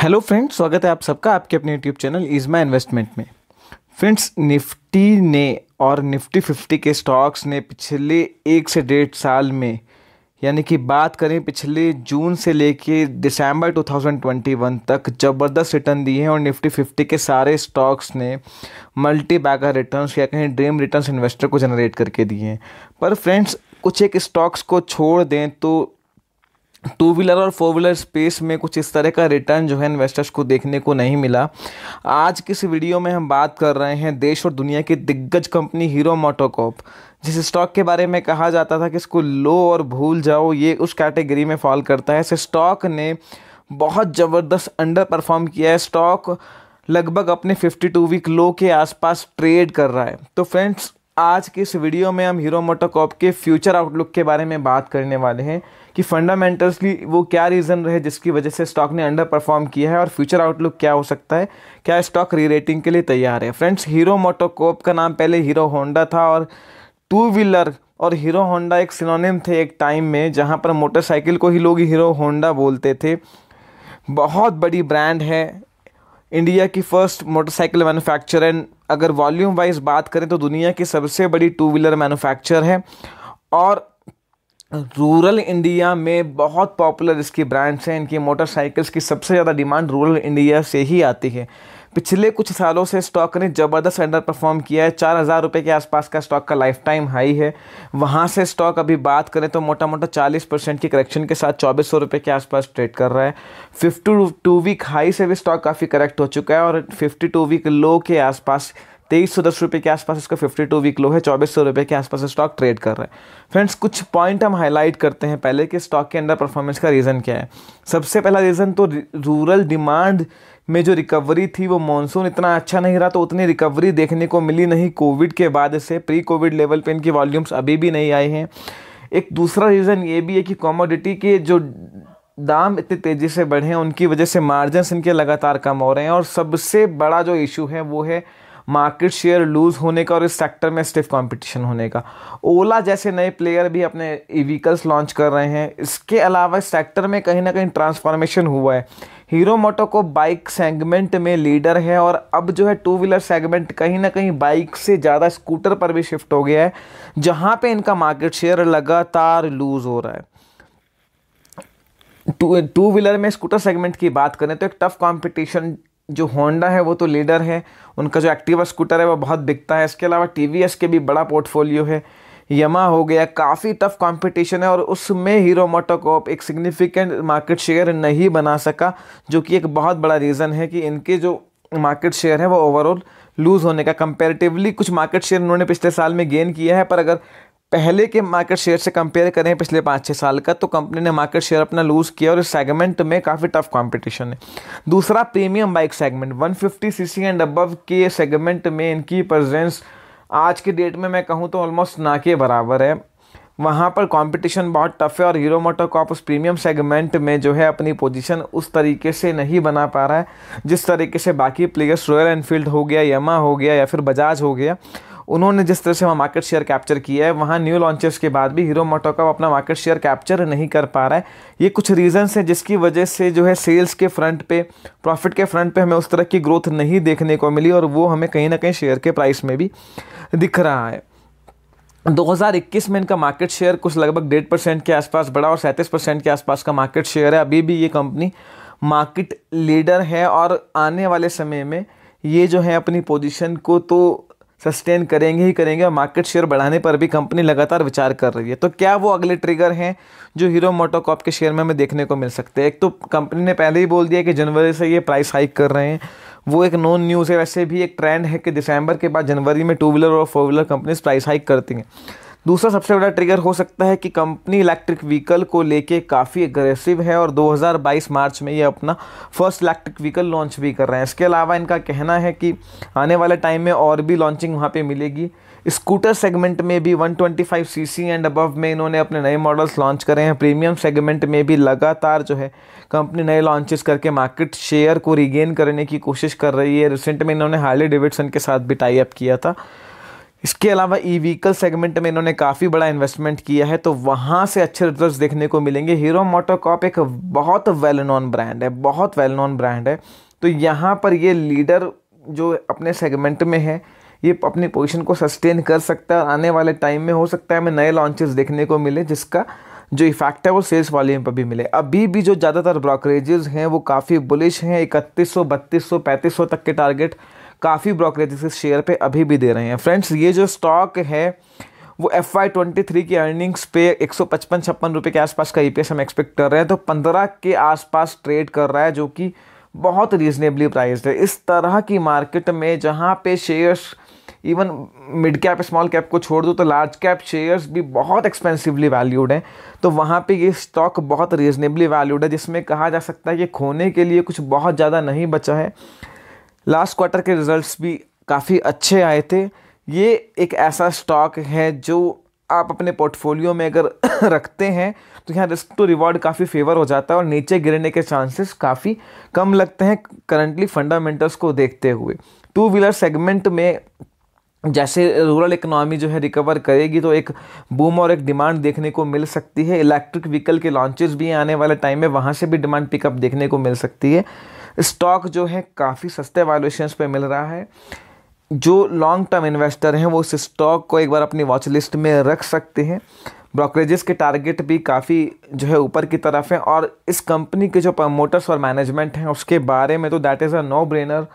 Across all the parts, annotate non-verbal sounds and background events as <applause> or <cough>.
hello friends स्वागत है आप सबका आपके अपने यूट्यूब चैनल इजमा इन्वेस्टमेंट में फ्रेंड्स निफ्टी ने और निफ्टी फिफ्टी के स्टॉक्स ने पिछले एक से डेढ़ साल में यानी कि बात करें पिछले जून से लेके दिसंबर 2021 तक ज़बरदस्त रिटर्न दिए हैं और निफ्टी फिफ्टी के सारे स्टॉक्स ने मल्टी बैगर रिटर्न या कहीं ड्रीम रिटर्न इन्वेस्टर को जनरेट करके दिए हैं पर फ्रेंड्स कुछ एक स्टॉक्स को छोड़ दें तो टू व्हीलर और फोर व्हीलर स्पेस में कुछ इस तरह का रिटर्न जो है इन्वेस्टर्स को देखने को नहीं मिला आज की इस वीडियो में हम बात कर रहे हैं देश और दुनिया की दिग्गज कंपनी हीरो मोटोकॉप जिस स्टॉक के बारे में कहा जाता था कि इसको लो और भूल जाओ ये उस कैटेगरी में फॉल करता है इस स्टॉक ने बहुत ज़बरदस्त अंडर परफॉर्म किया है स्टॉक लगभग अपने 52 वीक लो के आसपास ट्रेड कर रहा है तो फ्रेंड्स आज के इस वीडियो में हम हीरो मोटोकॉप के फ्यूचर आउटलुक के बारे में बात करने वाले हैं कि फंडामेंटल्सली वो क्या रीज़न रहे जिसकी वजह से स्टॉक ने अंडर परफॉर्म किया है और फ्यूचर आउटलुक क्या हो सकता है क्या स्टॉक री रेटिंग के लिए तैयार है फ्रेंड्स हीरो मोटोकोप का नाम पहले हीरो होंडा था और टू व्हीलर और हीरो होंडा एक सिनोनिम थे एक टाइम में जहाँ पर मोटरसाइकिल को ही लोग हीरो होंडा बोलते थे बहुत बड़ी ब्रांड है इंडिया की फर्स्ट मोटरसाइकिल एंड अगर वॉल्यूम वाइज बात करें तो दुनिया की सबसे बड़ी टू व्हीलर मैनुफैक्चर है और रूरल इंडिया में बहुत पॉपुलर इसकी ब्रांड्स हैं इनकी मोटरसाइकिल्स की सबसे ज़्यादा डिमांड रूरल इंडिया से ही आती है पिछले कुछ सालों से स्टॉक ने ज़बरदस्त अंडर परफॉर्म किया है चार हज़ार रुपये के आसपास का स्टॉक का लाइफ टाइम हाई है वहाँ से स्टॉक अभी बात करें तो मोटा मोटा चालीस परसेंट की करेक्शन के साथ चौबीस सौ रुपये के आसपास ट्रेड कर रहा है फिफ्टी टू वीक हाई से भी स्टॉक काफ़ी करेक्ट हो चुका है और फिफ्टी टू वीक लो के आसपास तेईस सौ दस रुपये के आसपास इसका फिफ्टी टू वीक लो है चौबीस सौ रुपये के आसपास स्टॉक ट्रेड कर रहा है फ्रेंड्स कुछ पॉइंट हम हाईलाइट करते हैं पहले कि स्टॉक के अंडर परफॉर्मेंस का रीज़न क्या है सबसे पहला रीज़न तो रूरल डिमांड में जो रिकवरी थी वो मानसून इतना अच्छा नहीं रहा तो उतनी रिकवरी देखने को मिली नहीं कोविड के बाद से प्री कोविड लेवल पर इनकी वॉल्यूम्स अभी भी नहीं आए हैं एक दूसरा रीज़न ये भी है कि कॉमोडिटी के जो दाम इतनी तेज़ी से बढ़े हैं उनकी वजह से मार्जिन इनके लगातार कम हो रहे हैं और सबसे बड़ा जो इशू है वो है मार्केट शेयर लूज़ होने का और इस सेक्टर में स्टिफ कंपटीशन होने का ओला जैसे नए प्लेयर भी अपने व्हीकल्स लॉन्च कर रहे हैं इसके अलावा इस सेक्टर में कहीं ना कहीं ट्रांसफॉर्मेशन हुआ है हीरो मोटो को बाइक सेगमेंट में लीडर है और अब जो है टू व्हीलर सेगमेंट कहीं ना कहीं बाइक से ज़्यादा स्कूटर पर भी शिफ्ट हो गया है जहाँ पर इनका मार्केट शेयर लगातार लूज़ हो रहा है टू टू व्हीलर में स्कूटर सेगमेंट की बात करें तो एक टफ कंपटीशन जो होंडा है वो तो लीडर है उनका जो एक्टिवा स्कूटर है वो बहुत बिकता है इसके अलावा टी के भी बड़ा पोर्टफोलियो है यमा हो गया काफ़ी टफ कंपटीशन है और उसमें हीरो मोटोकॉप एक सिग्निफिकेंट मार्केट शेयर नहीं बना सका जो कि एक बहुत बड़ा रीज़न है कि इनके जो मार्केट शेयर है वो ओवरऑल लूज़ होने का कंपेरेटिवली कुछ मार्केट शेयर उन्होंने पिछले साल में गेन किया है पर अगर पहले के मार्केट शेयर से कंपेयर करें पिछले पाँच छः साल का तो कंपनी ने मार्केट शेयर अपना लूज़ किया और इस सेगमेंट में काफ़ी टफ कंपटीशन है दूसरा premium bike segment 150 C and above के सेगमेंट में इनकी प्रेजेंस आज के डेट में मैं कहूँ तो ऑलमोस्ट ना के बराबर है वहाँ पर कंपटीशन बहुत टफ है और हीरो मोटो कॉप उस प्रीमियम सेगमेंट में जो है अपनी पोजीशन उस तरीके से नहीं बना पा रहा है जिस तरीके से बाकी प्लेयर्स रॉयल एनफील्ड हो गया यमा हो गया या फिर बजाज हो गया उन्होंने जिस तरह से वहाँ मार्केट शेयर कैप्चर किया है वहाँ न्यू लॉन्चेस के बाद भी हीरो मोटोकॉप अपना मार्केट शेयर कैप्चर नहीं कर पा रहा है ये कुछ रीजंस हैं जिसकी वजह से जो है सेल्स के फ्रंट पे प्रॉफिट के फ्रंट पे हमें उस तरह की ग्रोथ नहीं देखने को मिली और वो हमें कहीं ना कहीं शेयर के प्राइस में भी दिख रहा है 2021 में इनका मार्केट शेयर कुछ लगभग डेढ़ परसेंट के आसपास बढ़ा और सैंतीस परसेंट के आसपास का मार्केट शेयर है अभी भी ये कंपनी मार्केट लीडर है और आने वाले समय में ये जो है अपनी पोजीशन को तो सस्टेन करेंगे ही करेंगे और मार्केट शेयर बढ़ाने पर भी कंपनी लगातार विचार कर रही है तो क्या वो अगले ट्रिगर हैं जो हीरो मोटोकॉप के शेयर में हमें देखने को मिल सकते हैं एक तो कंपनी ने पहले ही बोल दिया कि जनवरी से ये प्राइस हाइक कर रहे हैं वो एक नॉन न्यूज़ है वैसे भी एक ट्रेंड है कि दिसंबर के बाद जनवरी में टू व्हीलर और four wheeler companies price hike करती हैं दूसरा सबसे बड़ा ट्रिगर हो सकता है कि कंपनी इलेक्ट्रिक व्हीकल को लेके काफ़ी एग्रेसिव है और 2022 मार्च में ये अपना फर्स्ट इलेक्ट्रिक व्हीकल लॉन्च भी कर रहे हैं इसके अलावा इनका कहना है कि आने वाले टाइम में और भी लॉन्चिंग वहाँ पे मिलेगी स्कूटर सेगमेंट में भी 125 सीसी एंड अबव में इन्होंने अपने नए मॉडल्स लॉन्च करे हैं प्रीमियम सेगमेंट में भी लगातार जो है कंपनी नए लॉन्चेस करके मार्केट शेयर को रिगेन करने की कोशिश कर रही है रिसेंट में इन्होंने हार्ले डेविडसन के साथ भी टाई अप किया था इसके अलावा ई व्हीकल सेगमेंट में इन्होंने काफ़ी बड़ा इन्वेस्टमेंट किया है तो वहाँ से अच्छे रिजल्ट देखने को मिलेंगे हीरो मोटोकॉप एक बहुत वेल नॉन ब्रांड है बहुत वेल नॉन ब्रांड है तो यहाँ पर ये लीडर जो अपने सेगमेंट में है ये अपनी पोजीशन को सस्टेन कर सकता है आने वाले टाइम में हो सकता है हमें नए लॉन्चेस देखने को मिले जिसका जो इफेक्ट है वो सेल्स वॉल्यूम पर भी मिले अभी भी जो ज़्यादातर ब्रोकरेजेज हैं वो काफ़ी बुलिश हैं इकतीस सौ बत्तीस सौ पैंतीस सौ तक के टारगेट काफ़ी ब्रोकरेज इस शेयर पे अभी भी दे रहे हैं फ्रेंड्स ये जो स्टॉक है वो एफ आई ट्वेंटी थ्री की अर्निंग्स पे एक सौ पचपन छप्पन रुपये के आसपास का ई e हम एक्सपेक्ट कर रहे हैं तो पंद्रह के आसपास ट्रेड कर रहा है जो कि बहुत रीजनेबली प्राइस है इस तरह की मार्केट में जहाँ पे shares even mid cap small cap को छोड़ दो तो लार्ज कैप शेयर्स भी बहुत एक्सपेंसिवली वैल्यूड हैं तो वहाँ पे ये स्टॉक बहुत रीजनेबली वैल्यूड है जिसमें कहा जा सकता है कि खोने के लिए कुछ बहुत ज़्यादा नहीं बचा है लास्ट क्वार्टर के रिजल्ट्स भी काफ़ी अच्छे आए थे ये एक ऐसा स्टॉक है जो आप अपने पोर्टफोलियो में अगर <coughs> रखते हैं तो यहाँ रिस्क टू रिवॉर्ड काफ़ी फेवर हो जाता है और नीचे गिरने के चांसेस काफ़ी कम लगते हैं करंटली फंडामेंटल्स को देखते हुए टू व्हीलर सेगमेंट में जैसे रूरल इकोनॉमी जो है रिकवर करेगी तो एक बूम और एक डिमांड देखने को मिल सकती है इलेक्ट्रिक व्हीकल के लॉन्चेस भी आने वाले टाइम में वहाँ से भी डिमांड पिकअप देखने को मिल सकती है स्टॉक जो है काफ़ी सस्ते वैल्यूशंस पे मिल रहा है जो लॉन्ग टर्म इन्वेस्टर हैं वो इस स्टॉक को एक बार अपनी वॉच लिस्ट में रख सकते हैं ब्रोकरेजेस के टारगेट भी काफ़ी जो है ऊपर की तरफ हैं और इस कंपनी के जो प्रमोटर्स और मैनेजमेंट हैं उसके बारे में तो that is a no brainer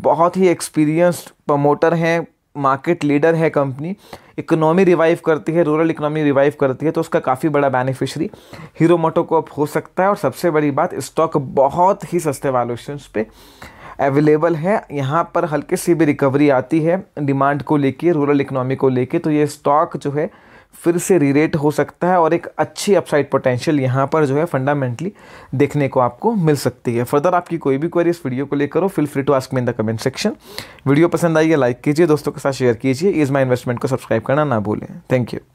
बहुत ही एक्सपीरियंस्ड प्रमोटर हैं मार्केट लीडर है कंपनी इकोनॉमी रिवाइव करती है रूरल इकोनॉमी रिवाइव करती है तो उसका काफ़ी बड़ा बेनिफिशरी हीरो मोटो मोटोकॉप हो सकता है और सबसे बड़ी बात स्टॉक बहुत ही सस्ते वैल्यूशन पे अवेलेबल है यहाँ पर हल्के सी भी रिकवरी आती है डिमांड को लेके रूरल इकोनॉमी को लेके तो ये स्टॉक जो है फिर से रीरेट हो सकता है और एक अच्छी अपसाइड पोटेंशियल यहाँ पर जो है फंडामेंटली देखने को आपको मिल सकती है फर्दर आपकी कोई भी क्वेरी इस वीडियो को लेकर हो free to ask me in the comment section video पसंद आई है लाइक कीजिए दोस्तों के साथ शेयर कीजिए इज़ माई इन्वेस्टमेंट को सब्सक्राइब करना ना भूलें थैंक यू